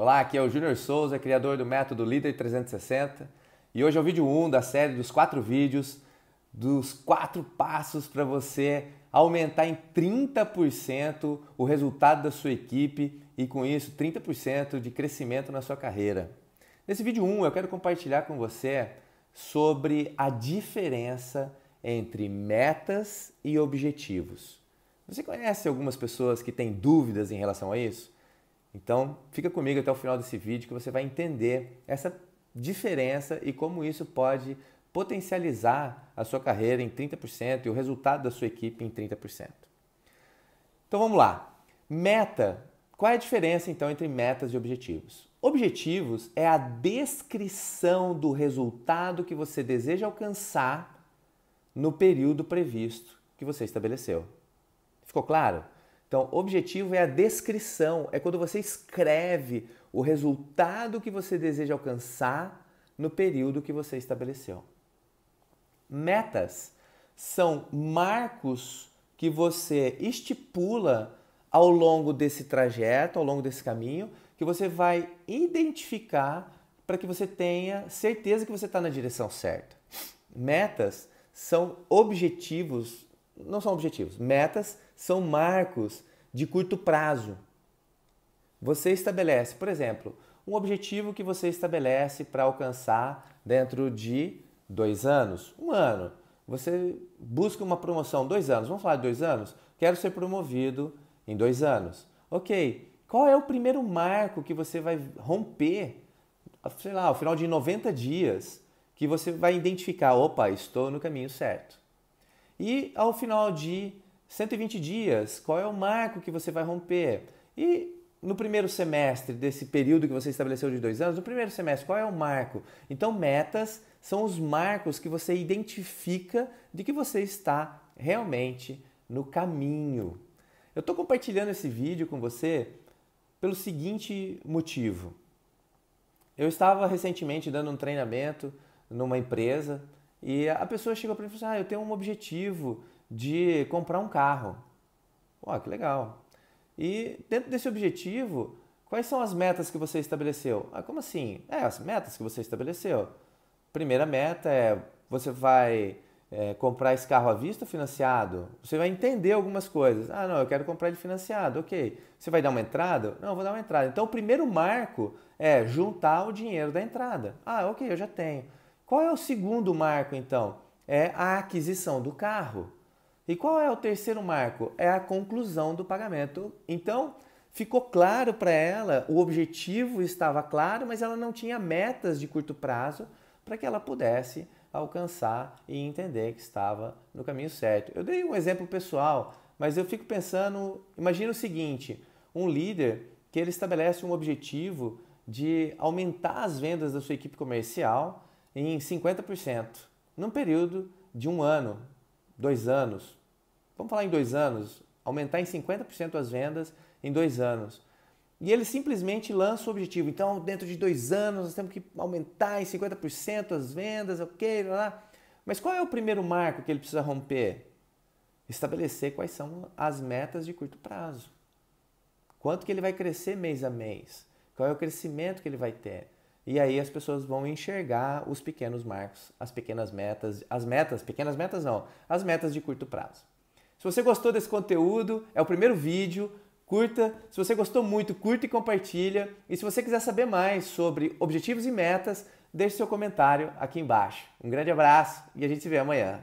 Olá, aqui é o Júnior Souza, criador do método Líder 360, e hoje é o vídeo 1 da série dos quatro vídeos dos quatro passos para você aumentar em 30% o resultado da sua equipe e com isso 30% de crescimento na sua carreira. Nesse vídeo 1 eu quero compartilhar com você sobre a diferença entre metas e objetivos. Você conhece algumas pessoas que têm dúvidas em relação a isso? Então, fica comigo até o final desse vídeo que você vai entender essa diferença e como isso pode potencializar a sua carreira em 30% e o resultado da sua equipe em 30%. Então vamos lá. Meta. Qual é a diferença então entre metas e objetivos? Objetivos é a descrição do resultado que você deseja alcançar no período previsto que você estabeleceu. Ficou claro? Então, objetivo é a descrição, é quando você escreve o resultado que você deseja alcançar no período que você estabeleceu. Metas são marcos que você estipula ao longo desse trajeto, ao longo desse caminho, que você vai identificar para que você tenha certeza que você está na direção certa. Metas são objetivos não são objetivos. Metas são marcos de curto prazo. Você estabelece, por exemplo, um objetivo que você estabelece para alcançar dentro de dois anos, um ano. Você busca uma promoção, dois anos. Vamos falar de dois anos? Quero ser promovido em dois anos. Ok, qual é o primeiro marco que você vai romper? Sei lá, ao final de 90 dias, que você vai identificar: opa, estou no caminho certo. E ao final de 120 dias, qual é o marco que você vai romper? E no primeiro semestre desse período que você estabeleceu de dois anos, no primeiro semestre, qual é o marco? Então, metas são os marcos que você identifica de que você está realmente no caminho. Eu estou compartilhando esse vídeo com você pelo seguinte motivo. Eu estava recentemente dando um treinamento numa empresa e a pessoa chegou para mim e falou assim: Ah, eu tenho um objetivo de comprar um carro. Ó, que legal. E dentro desse objetivo, quais são as metas que você estabeleceu? Ah, como assim? É, as metas que você estabeleceu. Primeira meta é você vai é, comprar esse carro à vista ou financiado? Você vai entender algumas coisas. Ah, não, eu quero comprar ele financiado. Ok. Você vai dar uma entrada? Não, eu vou dar uma entrada. Então, o primeiro marco é juntar o dinheiro da entrada. Ah, ok, eu já tenho. Qual é o segundo marco, então? É a aquisição do carro. E qual é o terceiro marco? É a conclusão do pagamento. Então, ficou claro para ela, o objetivo estava claro, mas ela não tinha metas de curto prazo para que ela pudesse alcançar e entender que estava no caminho certo. Eu dei um exemplo pessoal, mas eu fico pensando, imagina o seguinte, um líder que ele estabelece um objetivo de aumentar as vendas da sua equipe comercial, em 50% num período de um ano, dois anos. Vamos falar em dois anos, aumentar em 50% as vendas em dois anos. E ele simplesmente lança o objetivo. Então, dentro de dois anos, nós temos que aumentar em 50% as vendas, ok, lá, lá. Mas qual é o primeiro marco que ele precisa romper? Estabelecer quais são as metas de curto prazo. Quanto que ele vai crescer mês a mês? Qual é o crescimento que ele vai ter? E aí as pessoas vão enxergar os pequenos marcos, as pequenas metas, as metas, pequenas metas não, as metas de curto prazo. Se você gostou desse conteúdo, é o primeiro vídeo, curta. Se você gostou muito, curta e compartilha. E se você quiser saber mais sobre objetivos e metas, deixe seu comentário aqui embaixo. Um grande abraço e a gente se vê amanhã.